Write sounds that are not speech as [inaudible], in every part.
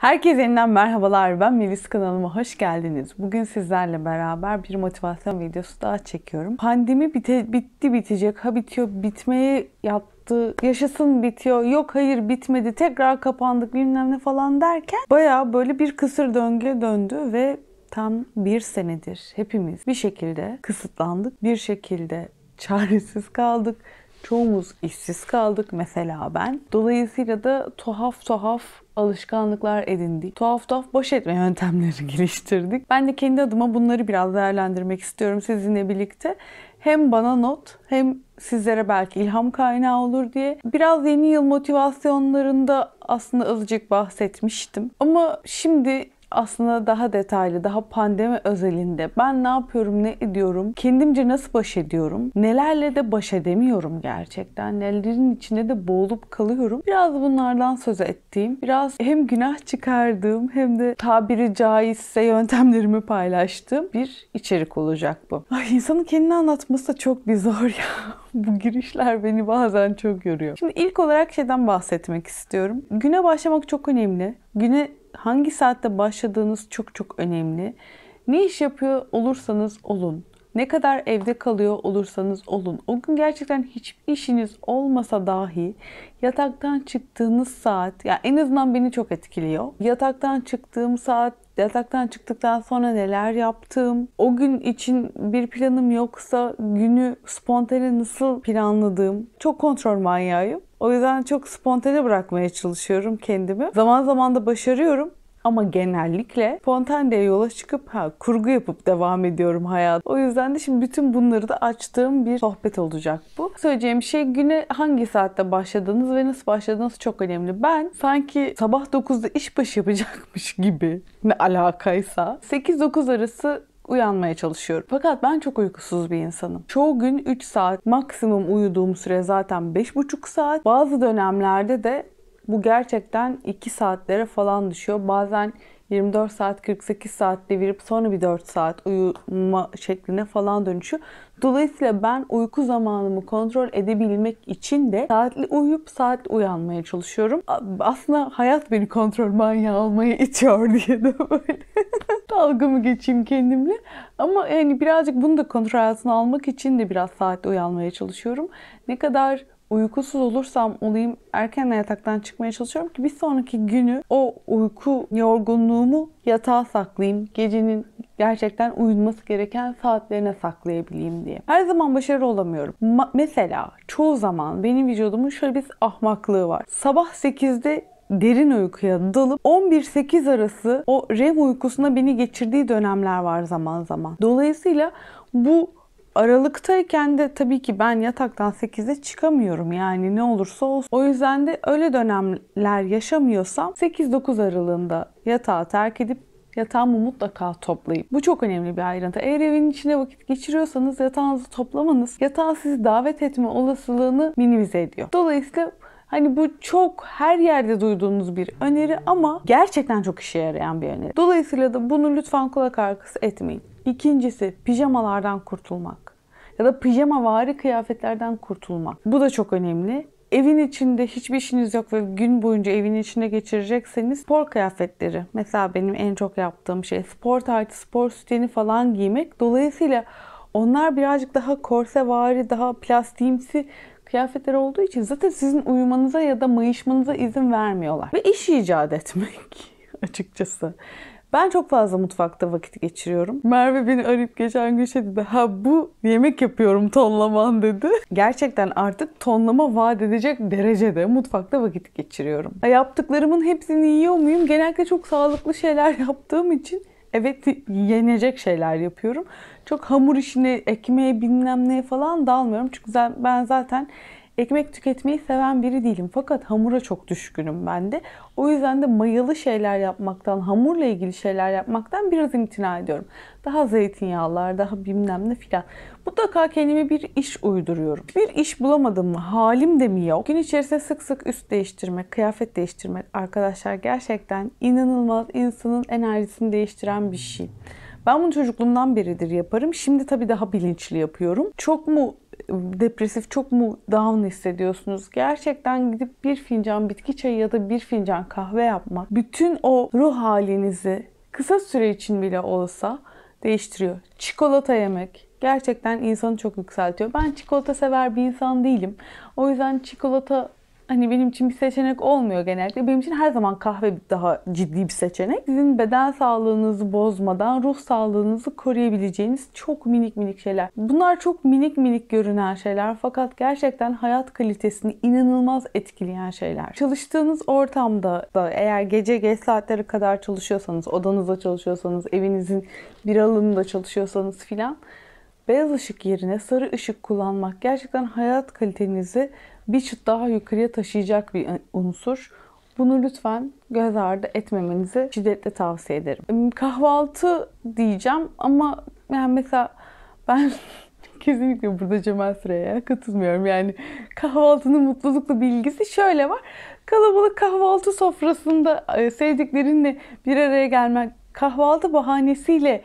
Herkese yeniden merhabalar. Ben Melis kanalıma hoş geldiniz. Bugün sizlerle beraber bir motivasyon videosu daha çekiyorum. Pandemi bite, bitti bitecek. Ha bitiyor bitmeye yattı. Yaşasın bitiyor. Yok hayır bitmedi. Tekrar kapandık bilmem ne falan derken baya böyle bir kısır döngüye döndü ve tam bir senedir hepimiz bir şekilde kısıtlandık. Bir şekilde çaresiz kaldık. Çoğumuz işsiz kaldık mesela ben. Dolayısıyla da tuhaf tuhaf alışkanlıklar edindik. Tuhaf tuhaf baş etme yöntemleri [laughs] geliştirdik. Ben de kendi adıma bunları biraz değerlendirmek istiyorum sizinle birlikte. Hem bana not hem sizlere belki ilham kaynağı olur diye. Biraz yeni yıl motivasyonlarında aslında azıcık bahsetmiştim. Ama şimdi aslında daha detaylı, daha pandemi özelinde ben ne yapıyorum, ne ediyorum, kendimce nasıl baş ediyorum, nelerle de baş edemiyorum gerçekten, nelerin içinde de boğulup kalıyorum. Biraz bunlardan söz ettiğim, biraz hem günah çıkardığım hem de tabiri caizse yöntemlerimi paylaştığım bir içerik olacak bu. Ay insanın kendini anlatması da çok bir zor ya. [laughs] bu girişler beni bazen çok yoruyor. Şimdi ilk olarak şeyden bahsetmek istiyorum. Güne başlamak çok önemli. Güne hangi saatte başladığınız çok çok önemli. Ne iş yapıyor olursanız olun. Ne kadar evde kalıyor olursanız olun. O gün gerçekten hiçbir işiniz olmasa dahi yataktan çıktığınız saat ya yani en azından beni çok etkiliyor. Yataktan çıktığım saat yataktan çıktıktan sonra neler yaptığım, o gün için bir planım yoksa günü spontane nasıl planladığım. Çok kontrol manyağıyım. O yüzden çok spontane bırakmaya çalışıyorum kendimi. Zaman zaman da başarıyorum ama genellikle spontane yola çıkıp ha, kurgu yapıp devam ediyorum hayat. O yüzden de şimdi bütün bunları da açtığım bir sohbet olacak bu. Söyleyeceğim şey güne hangi saatte başladınız ve nasıl başladığınız çok önemli. Ben sanki sabah 9'da iş başı yapacakmış [laughs] gibi ne alakaysa 8-9 arası uyanmaya çalışıyorum. Fakat ben çok uykusuz bir insanım. Çoğu gün 3 saat, maksimum uyuduğum süre zaten 5,5 saat. Bazı dönemlerde de bu gerçekten 2 saatlere falan düşüyor. Bazen 24 saat 48 saat devirip sonra bir 4 saat uyuma şekline falan dönüşüyor. Dolayısıyla ben uyku zamanımı kontrol edebilmek için de saatli uyuyup saat uyanmaya çalışıyorum. Aslında hayat beni kontrol manyağı olmaya itiyor [laughs] diye de böyle dalga geçeyim kendimle? Ama yani birazcık bunu da kontrol altına almak için de biraz saatte uyanmaya çalışıyorum. Ne kadar uykusuz olursam olayım erken yataktan çıkmaya çalışıyorum ki bir sonraki günü o uyku yorgunluğumu yatağa saklayayım. Gecenin gerçekten uyunması gereken saatlerine saklayabileyim diye. Her zaman başarılı olamıyorum. Ma- mesela çoğu zaman benim vücudumun şöyle bir ahmaklığı var. Sabah 8'de derin uykuya dalıp 11-8 arası o REM uykusuna beni geçirdiği dönemler var zaman zaman. Dolayısıyla bu aralıktayken de tabii ki ben yataktan 8'e çıkamıyorum yani ne olursa olsun. O yüzden de öyle dönemler yaşamıyorsam 8-9 aralığında yatağı terk edip yatağımı mutlaka toplayın. Bu çok önemli bir ayrıntı. Eğer evin içine vakit geçiriyorsanız yatağınızı toplamanız yatağa sizi davet etme olasılığını minimize ediyor. Dolayısıyla Hani bu çok her yerde duyduğunuz bir öneri ama gerçekten çok işe yarayan bir öneri. Dolayısıyla da bunu lütfen kulak arkası etmeyin. İkincisi pijamalardan kurtulmak ya da pijama vari kıyafetlerden kurtulmak. Bu da çok önemli evin içinde hiçbir işiniz yok ve gün boyunca evin içinde geçirecekseniz spor kıyafetleri. Mesela benim en çok yaptığım şey spor tartı, spor sütyeni falan giymek. Dolayısıyla onlar birazcık daha korsevari, daha plastiğimsi kıyafetleri olduğu için zaten sizin uyumanıza ya da mayışmanıza izin vermiyorlar. Ve iş icat etmek [laughs] açıkçası. Ben çok fazla mutfakta vakit geçiriyorum. Merve beni arayıp geçen gün şey dedi. Ha bu yemek yapıyorum tonlaman dedi. Gerçekten artık tonlama vaat edecek derecede mutfakta vakit geçiriyorum. Yaptıklarımın hepsini yiyor muyum? Genellikle çok sağlıklı şeyler [laughs] yaptığım için evet yenecek şeyler yapıyorum. Çok hamur işine, ekmeğe bilmem neye falan dalmıyorum. Çünkü ben zaten Ekmek tüketmeyi seven biri değilim fakat hamura çok düşkünüm ben de. O yüzden de mayalı şeyler yapmaktan, hamurla ilgili şeyler yapmaktan biraz imtina ediyorum. Daha zeytinyağlar, daha bilmem ne filan. Mutlaka kendime bir iş uyduruyorum. Bir iş bulamadım mı? Halim de mi yok? Gün içerisinde sık sık üst değiştirmek, kıyafet değiştirmek arkadaşlar gerçekten inanılmaz insanın enerjisini değiştiren bir şey. Ben bunu çocukluğumdan beridir yaparım. Şimdi tabii daha bilinçli yapıyorum. Çok mu depresif, çok mu down hissediyorsunuz? Gerçekten gidip bir fincan bitki çayı ya da bir fincan kahve yapmak bütün o ruh halinizi kısa süre için bile olsa değiştiriyor. Çikolata yemek gerçekten insanı çok yükseltiyor. Ben çikolata sever bir insan değilim. O yüzden çikolata hani benim için bir seçenek olmuyor genellikle. Benim için her zaman kahve daha ciddi bir seçenek. Sizin beden sağlığınızı bozmadan ruh sağlığınızı koruyabileceğiniz çok minik minik şeyler. Bunlar çok minik minik görünen şeyler fakat gerçekten hayat kalitesini inanılmaz etkileyen şeyler. Çalıştığınız ortamda da eğer gece geç saatlere kadar çalışıyorsanız, odanızda çalışıyorsanız, evinizin bir alanında çalışıyorsanız filan beyaz ışık yerine sarı ışık kullanmak gerçekten hayat kalitenizi bir çıt daha yukarıya taşıyacak bir unsur. Bunu lütfen göz ardı etmemenizi şiddetle tavsiye ederim. Kahvaltı diyeceğim ama yani mesela ben [laughs] kesinlikle burada Cemal Süreyya'ya katılmıyorum. Yani kahvaltının mutlulukla bilgisi şöyle var. Kalabalık kahvaltı sofrasında e, sevdiklerinle bir araya gelmek, kahvaltı bahanesiyle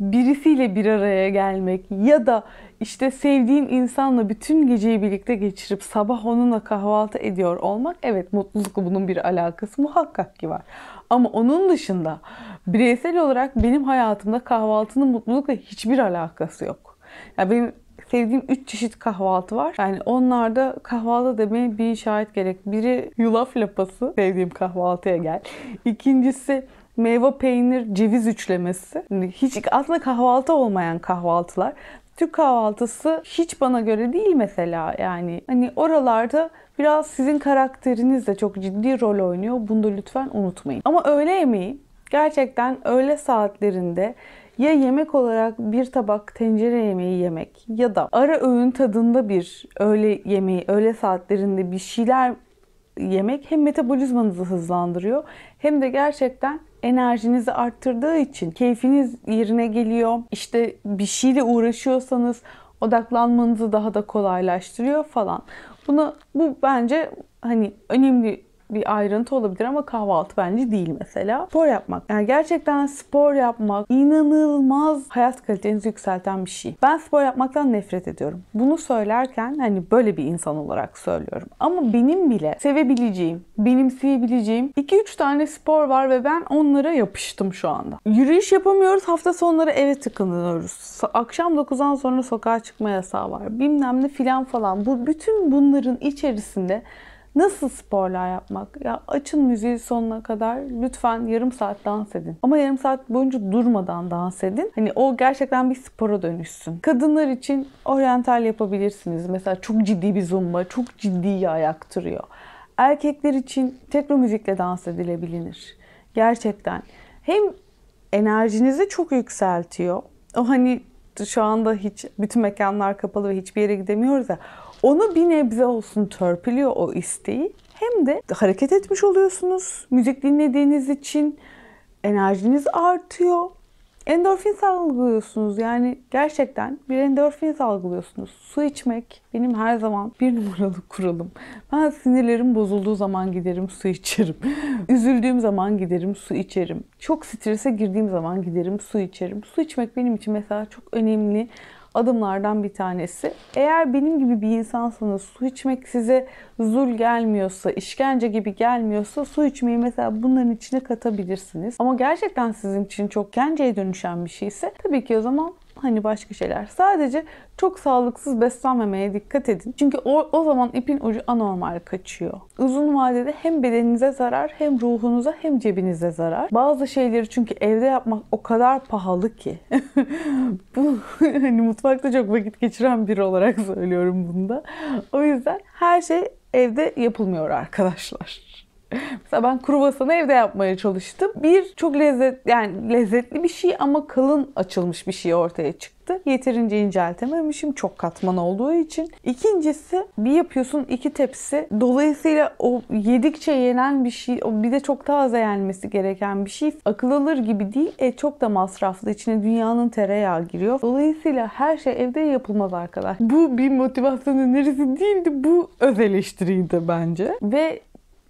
birisiyle bir araya gelmek ya da işte sevdiğin insanla bütün geceyi birlikte geçirip sabah onunla kahvaltı ediyor olmak evet mutlulukla bunun bir alakası muhakkak ki var. Ama onun dışında bireysel olarak benim hayatımda kahvaltının mutlulukla hiçbir alakası yok. Ya yani benim sevdiğim 3 çeşit kahvaltı var. Yani onlarda kahvaltı demeye bir şahit gerek. Biri yulaf lapası sevdiğim kahvaltıya gel. İkincisi meyve peynir ceviz üçlemesi. Hani hiç aslında kahvaltı olmayan kahvaltılar. Türk kahvaltısı hiç bana göre değil mesela yani. Hani oralarda biraz sizin karakteriniz de çok ciddi rol oynuyor. Bunu da lütfen unutmayın. Ama öğle yemeği gerçekten öğle saatlerinde ya yemek olarak bir tabak tencere yemeği yemek ya da ara öğün tadında bir öğle yemeği, öğle saatlerinde bir şeyler yemek hem metabolizmanızı hızlandırıyor hem de gerçekten enerjinizi arttırdığı için keyfiniz yerine geliyor. İşte bir şeyle uğraşıyorsanız odaklanmanızı daha da kolaylaştırıyor falan. Buna bu bence hani önemli bir ayrıntı olabilir ama kahvaltı bence değil mesela. Spor yapmak. Yani gerçekten spor yapmak inanılmaz hayat kalitenizi yükselten bir şey. Ben spor yapmaktan nefret ediyorum. Bunu söylerken hani böyle bir insan olarak söylüyorum. Ama benim bile sevebileceğim, benimseyebileceğim 2-3 tane spor var ve ben onlara yapıştım şu anda. Yürüyüş yapamıyoruz. Hafta sonları eve tıkınıyoruz. Akşam 9'dan sonra sokağa çıkma yasağı var. Bilmem ne filan falan. Bu bütün bunların içerisinde Nasıl sporlar yapmak? Ya açın müziği sonuna kadar. Lütfen yarım saat dans edin. Ama yarım saat boyunca durmadan dans edin. Hani o gerçekten bir spora dönüşsün. Kadınlar için oryantal yapabilirsiniz. Mesela çok ciddi bir zumba, çok ciddi ayak duruyor. Erkekler için tekno müzikle dans edilebilir. Gerçekten. Hem enerjinizi çok yükseltiyor. O hani şu anda hiç bütün mekanlar kapalı ve hiçbir yere gidemiyoruz ya onu bir nebze olsun törpülüyor o isteği. Hem de hareket etmiş oluyorsunuz. Müzik dinlediğiniz için enerjiniz artıyor. Endorfin salgılıyorsunuz. Yani gerçekten bir endorfin salgılıyorsunuz. Su içmek benim her zaman bir numaralı kuralım. Ben sinirlerim bozulduğu zaman giderim su içerim. [laughs] Üzüldüğüm zaman giderim su içerim. Çok strese girdiğim zaman giderim su içerim. Su içmek benim için mesela çok önemli adımlardan bir tanesi. Eğer benim gibi bir insansanız su içmek size zul gelmiyorsa, işkence gibi gelmiyorsa su içmeyi mesela bunların içine katabilirsiniz. Ama gerçekten sizin için çok kenceye dönüşen bir şeyse tabii ki o zaman hani başka şeyler. Sadece çok sağlıksız beslenmemeye dikkat edin. Çünkü o, o zaman ipin ucu anormal kaçıyor. Uzun vadede hem bedeninize zarar hem ruhunuza hem cebinize zarar. Bazı şeyleri çünkü evde yapmak o kadar pahalı ki. [laughs] Bu hani mutfakta çok vakit geçiren biri olarak [laughs] söylüyorum bunda. O yüzden her şey evde yapılmıyor arkadaşlar. [laughs] Mesela ben kruvasanı evde yapmaya çalıştım. Bir çok lezzet yani lezzetli bir şey ama kalın açılmış bir şey ortaya çıktı. Yeterince inceltememişim çok katman olduğu için. İkincisi bir yapıyorsun iki tepsi. Dolayısıyla o yedikçe yenen bir şey, o bir de çok taze yenmesi gereken bir şey. Akıl alır gibi değil. E çok da masraflı. İçine dünyanın tereyağı giriyor. Dolayısıyla her şey evde yapılmaz arkadaş. Bu bir motivasyon önerisi değildi. Bu öz eleştiriydi bence. Ve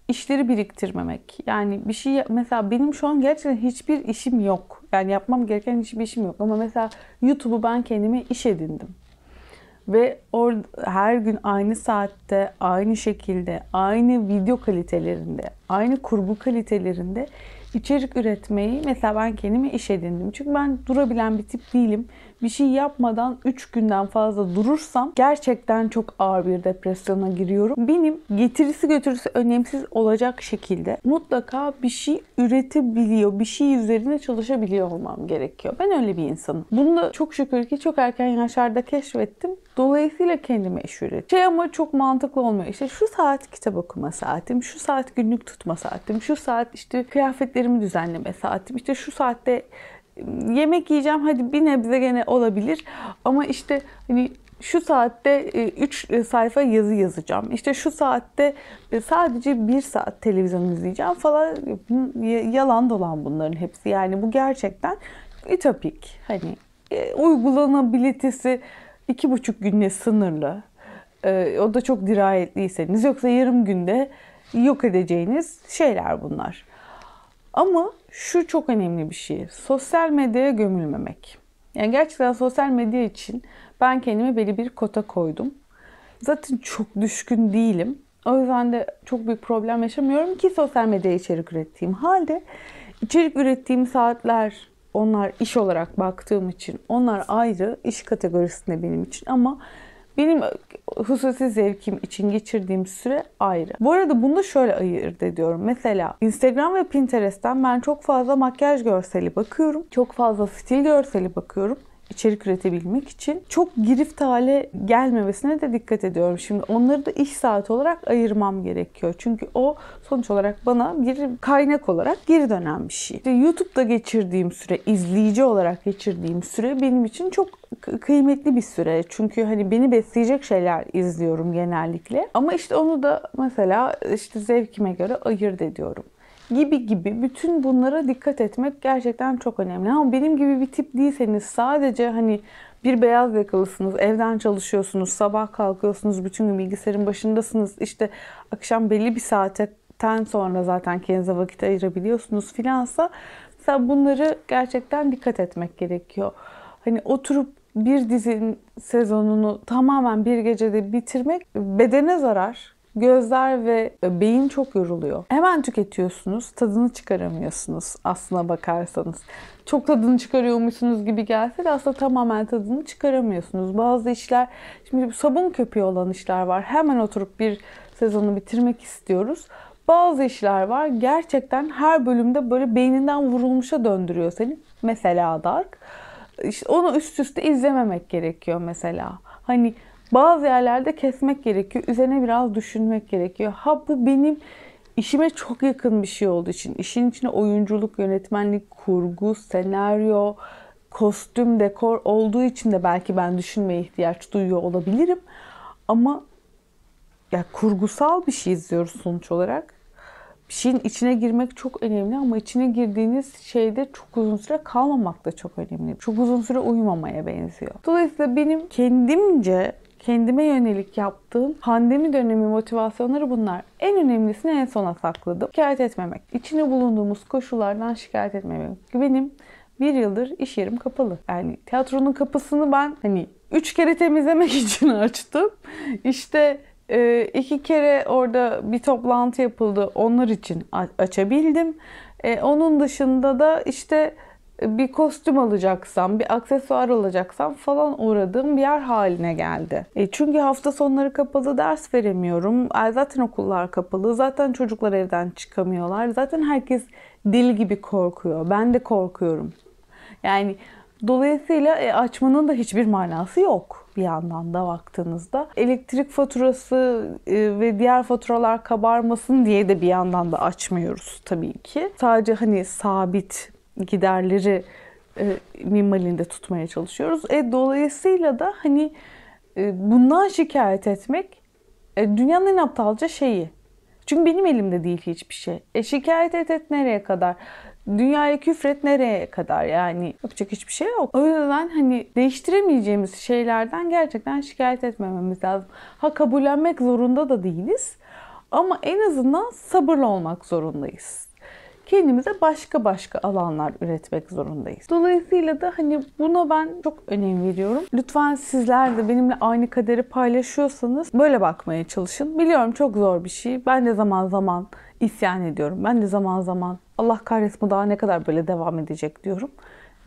işleri biriktirmemek. Yani bir şey mesela benim şu an gerçekten hiçbir işim yok. Yani yapmam gereken hiçbir işim yok. Ama mesela YouTube'u ben kendime iş edindim. Ve or her gün aynı saatte, aynı şekilde, aynı video kalitelerinde, aynı kurgu kalitelerinde içerik üretmeyi mesela ben kendime iş edindim. Çünkü ben durabilen bir tip değilim. Bir şey yapmadan 3 günden fazla durursam gerçekten çok ağır bir depresyona giriyorum. Benim getirisi götürüsü önemsiz olacak şekilde mutlaka bir şey üretebiliyor, bir şey üzerine çalışabiliyor olmam gerekiyor. Ben öyle bir insanım. Bunu da çok şükür ki çok erken yaşlarda keşfettim. Dolayısıyla kendime iş üret. Şey ama çok mantıklı olmuyor. İşte şu saat kitap okuma saatim, şu saat günlük tutma saatim, şu saat işte kıyafetleri saatlerimi düzenleme saatim. İşte şu saatte ıı, yemek yiyeceğim hadi bir nebze gene olabilir ama işte hani şu saatte 3 ıı, ıı, sayfa yazı yazacağım. İşte şu saatte sadece 1 saat televizyon izleyeceğim falan. Yalan dolan bunların hepsi. Yani bu gerçekten ütopik. Hani e, uygulanabilitesi 2,5 günle sınırlı. E, o da çok dirayetliyseniz. Yoksa yarım günde yok edeceğiniz şeyler bunlar. Ama şu çok önemli bir şey. Sosyal medyaya gömülmemek. Yani gerçekten sosyal medya için ben kendime belli bir kota koydum. Zaten çok düşkün değilim. O yüzden de çok büyük problem yaşamıyorum ki sosyal medyaya içerik ürettiğim halde içerik ürettiğim saatler onlar iş olarak baktığım için onlar ayrı iş kategorisinde benim için ama benim hususi zevkim için geçirdiğim süre ayrı. Bu arada bunu da şöyle ayırt ediyorum. Mesela Instagram ve Pinterest'ten ben çok fazla makyaj görseli bakıyorum. Çok fazla stil görseli bakıyorum içerik üretebilmek için çok girift hale gelmemesine de dikkat ediyorum. Şimdi onları da iş saati olarak ayırmam gerekiyor. Çünkü o sonuç olarak bana bir kaynak olarak geri dönen bir şey. İşte YouTube'da geçirdiğim süre, izleyici olarak geçirdiğim süre benim için çok kıymetli bir süre. Çünkü hani beni besleyecek şeyler izliyorum genellikle. Ama işte onu da mesela işte zevkime göre ayırt ediyorum gibi gibi bütün bunlara dikkat etmek gerçekten çok önemli. Ama benim gibi bir tip değilseniz sadece hani bir beyaz yakalısınız, evden çalışıyorsunuz, sabah kalkıyorsunuz, bütün gün bilgisayarın başındasınız. İşte akşam belli bir saatten sonra zaten kendinize vakit ayırabiliyorsunuz filansa mesela bunları gerçekten dikkat etmek gerekiyor. Hani oturup bir dizinin sezonunu tamamen bir gecede bitirmek bedene zarar, Gözler ve e, beyin çok yoruluyor. Hemen tüketiyorsunuz, tadını çıkaramıyorsunuz aslına bakarsanız. Çok tadını çıkarıyormuşsunuz gibi gelse de aslında tamamen tadını çıkaramıyorsunuz. Bazı işler, şimdi sabun köpüğü olan işler var. Hemen oturup bir sezonu bitirmek istiyoruz. Bazı işler var gerçekten her bölümde böyle beyninden vurulmuşa döndürüyor seni. Mesela Dark. İşte onu üst üste izlememek gerekiyor mesela. Hani bazı yerlerde kesmek gerekiyor. Üzerine biraz düşünmek gerekiyor. Ha bu benim işime çok yakın bir şey olduğu için. işin içine oyunculuk, yönetmenlik, kurgu, senaryo, kostüm, dekor olduğu için de belki ben düşünmeye ihtiyaç duyuyor olabilirim. Ama ya kurgusal bir şey izliyoruz sonuç olarak. Bir şeyin içine girmek çok önemli ama içine girdiğiniz şeyde çok uzun süre kalmamak da çok önemli. Çok uzun süre uyumamaya benziyor. Dolayısıyla benim kendimce kendime yönelik yaptığım pandemi dönemi motivasyonları bunlar. En önemlisini en sona sakladım. Şikayet etmemek. İçine bulunduğumuz koşullardan şikayet etmemek. Benim bir yıldır iş yerim kapalı. Yani tiyatronun kapısını ben hani üç kere temizlemek [laughs] için açtım. İşte e, iki kere orada bir toplantı yapıldı. Onlar için açabildim. E, onun dışında da işte bir kostüm alacaksam, bir aksesuar alacaksam falan uğradığım bir yer haline geldi. E çünkü hafta sonları kapalı ders veremiyorum. E zaten okullar kapalı. Zaten çocuklar evden çıkamıyorlar. Zaten herkes dil gibi korkuyor. Ben de korkuyorum. Yani dolayısıyla e, açmanın da hiçbir manası yok bir yandan da baktığınızda. Elektrik faturası e, ve diğer faturalar kabarmasın diye de bir yandan da açmıyoruz tabii ki. Sadece hani sabit giderleri e, minvalinde tutmaya çalışıyoruz. E, dolayısıyla da hani e, bundan şikayet etmek e, dünyanın en aptalca şeyi. Çünkü benim elimde değil hiçbir şey. E, şikayet et et nereye kadar? Dünyaya küfret nereye kadar yani? Yapacak hiçbir şey yok. O yüzden hani değiştiremeyeceğimiz şeylerden gerçekten şikayet etmememiz lazım. Ha kabullenmek zorunda da değiliz. Ama en azından sabırlı olmak zorundayız kendimize başka başka alanlar üretmek zorundayız. Dolayısıyla da hani buna ben çok önem veriyorum. Lütfen sizler de benimle aynı kaderi paylaşıyorsanız böyle bakmaya çalışın. Biliyorum çok zor bir şey. Ben de zaman zaman isyan ediyorum. Ben de zaman zaman Allah kahretsin bu daha ne kadar böyle devam edecek diyorum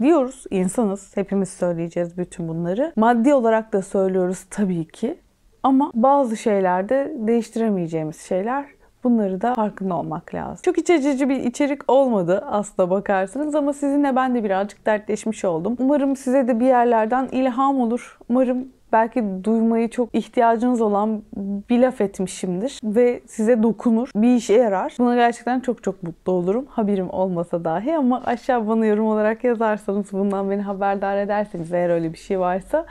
diyoruz. insanız. Hepimiz söyleyeceğiz bütün bunları. Maddi olarak da söylüyoruz tabii ki. Ama bazı şeylerde değiştiremeyeceğimiz şeyler Bunları da farkında olmak lazım. Çok iç bir içerik olmadı aslına bakarsınız ama sizinle ben de birazcık dertleşmiş oldum. Umarım size de bir yerlerden ilham olur. Umarım belki duymayı çok ihtiyacınız olan bir laf etmişimdir ve size dokunur, bir işe yarar. Buna gerçekten çok çok mutlu olurum. Haberim olmasa dahi ama aşağı bana yorum olarak yazarsanız, bundan beni haberdar ederseniz eğer öyle bir şey varsa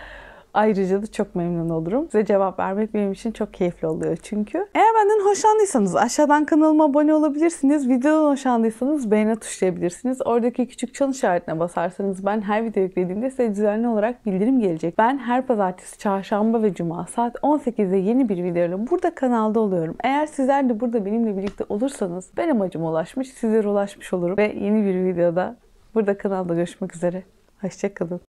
Ayrıca da çok memnun olurum. Size cevap vermek benim için çok keyifli oluyor çünkü. Eğer benden hoşlandıysanız aşağıdan kanalıma abone olabilirsiniz. Videodan hoşlandıysanız beğene tuşlayabilirsiniz. Oradaki küçük çan işaretine basarsanız ben her video yüklediğimde size düzenli olarak bildirim gelecek. Ben her pazartesi, çarşamba ve cuma saat 18'de yeni bir videoyla burada kanalda oluyorum. Eğer sizler de burada benimle birlikte olursanız ben amacım ulaşmış, sizlere ulaşmış olurum ve yeni bir videoda burada kanalda görüşmek üzere. Hoşçakalın.